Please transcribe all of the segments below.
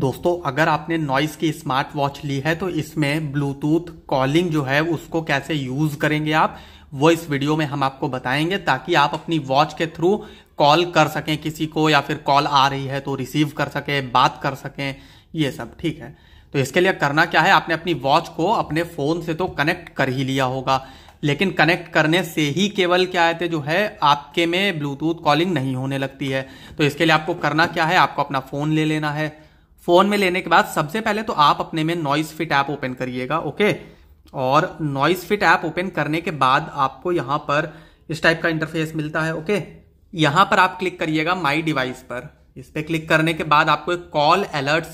दोस्तों अगर आपने नॉइस की स्मार्ट वॉच ली है तो इसमें ब्लूटूथ कॉलिंग जो है उसको कैसे यूज करेंगे आप वो इस वीडियो में हम आपको बताएंगे ताकि आप अपनी वॉच के थ्रू कॉल कर सकें किसी को या फिर कॉल आ रही है तो रिसीव कर सकें बात कर सकें ये सब ठीक है तो इसके लिए करना क्या है आपने अपनी वॉच को अपने फोन से तो कनेक्ट कर ही लिया होगा लेकिन कनेक्ट करने से ही केवल क्या आते जो है आपके में ब्लूटूथ कॉलिंग नहीं होने लगती है तो इसके लिए आपको करना क्या है आपको अपना फोन ले लेना है फोन में लेने के बाद सबसे पहले तो आप अपने में नॉइस फिट ऐप ओपन करिएगा ओके और नॉइस फिट ऐप ओपन करने के बाद आपको यहां पर इस टाइप का इंटरफेस मिलता है ओके यहां पर आप क्लिक करिएगा माई डिवाइस पर इस पर क्लिक करने के बाद आपको एक कॉल अलर्ट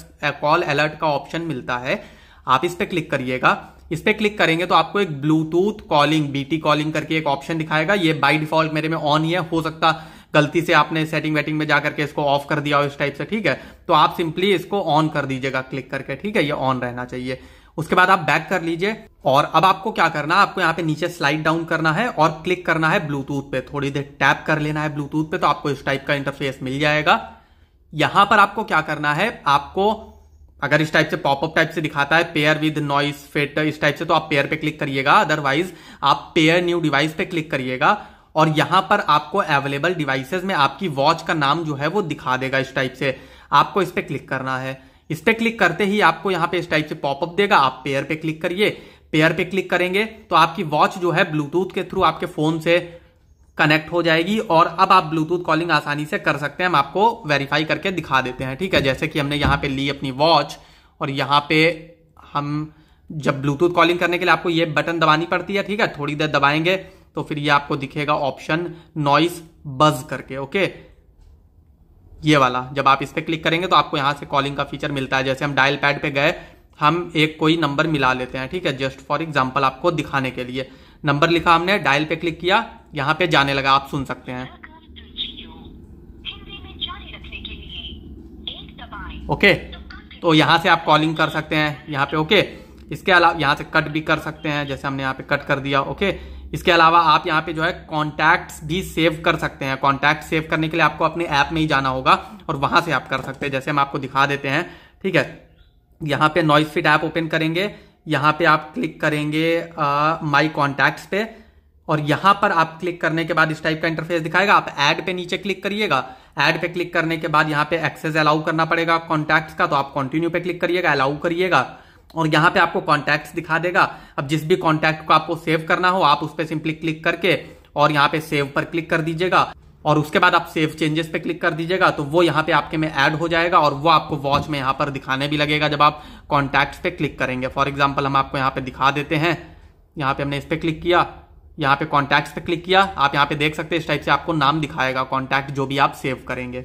कॉल अलर्ट का ऑप्शन मिलता है आप इस पर क्लिक करिएगा इस पर क्लिक करेंगे तो आपको एक ब्लूटूथ कॉलिंग बीटी कॉलिंग करके एक ऑप्शन दिखाएगा ये बाय डिफॉल्ट मेरे में ऑन ही है हो सकता गलती से आपने सेटिंग वेटिंग में जाकर के इसको ऑफ कर दिया हो इस टाइप से ठीक है तो आप सिंपली इसको ऑन कर दीजिएगा क्लिक करके ठीक है ये ऑन रहना चाहिए उसके बाद आप बैक कर लीजिए और अब आपको क्या करना है आपको यहाँ पे नीचे स्लाइड डाउन करना है और क्लिक करना है ब्लूटूथ पे थोड़ी देर टैप कर लेना है ब्लूटूथ पे तो आपको इस टाइप का इंटरफेस मिल जाएगा यहां पर आपको क्या करना है आपको अगर इस टाइप से पॉपअप टाइप से दिखाता है पेयर विद नॉइस फिट इस टाइप से तो आप पेयर पे क्लिक करिएगा अदरवाइज आप पेयर न्यू डिवाइस पे क्लिक करिएगा और यहां पर आपको अवेलेबल डिवाइसेज में आपकी वॉच का नाम जो है वो दिखा देगा इस टाइप से आपको इस पर क्लिक करना है इस पर क्लिक करते ही आपको यहाँ पे इस टाइप से पॉपअप देगा आप पेयर पे क्लिक करिए पेयर पे क्लिक करेंगे तो आपकी वॉच जो है ब्लूटूथ के थ्रू आपके फोन से कनेक्ट हो जाएगी और अब आप ब्लूटूथ कॉलिंग आसानी से कर सकते हैं हम आपको वेरीफाई करके दिखा देते हैं ठीक है जैसे कि हमने यहाँ पे ली अपनी वॉच और यहाँ पे हम जब ब्लूटूथ कॉलिंग करने के लिए आपको ये बटन दबानी पड़ती है ठीक है थोड़ी देर दबाएंगे तो फिर ये आपको दिखेगा ऑप्शन नॉइस बज करके ओके ये वाला जब आप इस पर क्लिक करेंगे तो आपको यहां से कॉलिंग का फीचर मिलता है जैसे हम डायल पैड पे गए हम एक कोई नंबर मिला लेते हैं ठीक है जस्ट फॉर एग्जाम्पल आपको दिखाने के लिए नंबर लिखा हमने डायल पे क्लिक किया यहां पे जाने लगा आप सुन सकते हैं ओके okay, तो यहां से आप कॉलिंग कर सकते हैं यहां पे ओके okay? इसके अलावा यहाँ से कट भी कर सकते हैं जैसे हमने यहाँ पे कट कर दिया ओके इसके अलावा आप यहाँ पे जो है कॉन्टैक्ट्स भी सेव कर सकते हैं कॉन्टैक्ट सेव करने के लिए आपको अपने ऐप में ही जाना होगा और वहां से आप कर सकते हैं जैसे हम आपको दिखा देते हैं ठीक है यहाँ पे नॉइस फिट ऐप ओपन करेंगे यहाँ पे आप क्लिक करेंगे माई कॉन्टैक्ट्स पे और यहाँ पर आप क्लिक करने के बाद इस टाइप का इंटरफेस दिखाएगा आप ऐड पे नीचे क्लिक करिएगा ऐड पे क्लिक करने के बाद यहाँ पे एक्सेस अलाउ करना पड़ेगा कॉन्टैक्ट्स का तो आप कंटिन्यू पे क्लिक करिएगा अलाउ करिएगा और यहाँ पे आपको कॉन्टैक्ट्स दिखा देगा अब जिस भी कॉन्टैक्ट को आपको सेव करना हो आप उस पर सिंपली क्लिक करके और यहाँ पे सेव पर क्लिक कर दीजिएगा और उसके बाद आप सेव चेंजेस पे क्लिक कर दीजिएगा तो वो यहाँ पे आपके में ऐड हो जाएगा और वो आपको वॉच में यहाँ पर दिखाने भी लगेगा जब आप कॉन्टैक्ट्स पे क्लिक करेंगे फॉर एग्जाम्पल हम आपको यहाँ पे दिखा देते हैं यहाँ पे हमने इस पर क्लिक किया यहाँ पे कॉन्टैक्ट्स पे क्लिक किया आप यहाँ पे देख सकते हैं इस टाइप से आपको नाम दिखाएगा कॉन्टैक्ट जो भी आप सेव करेंगे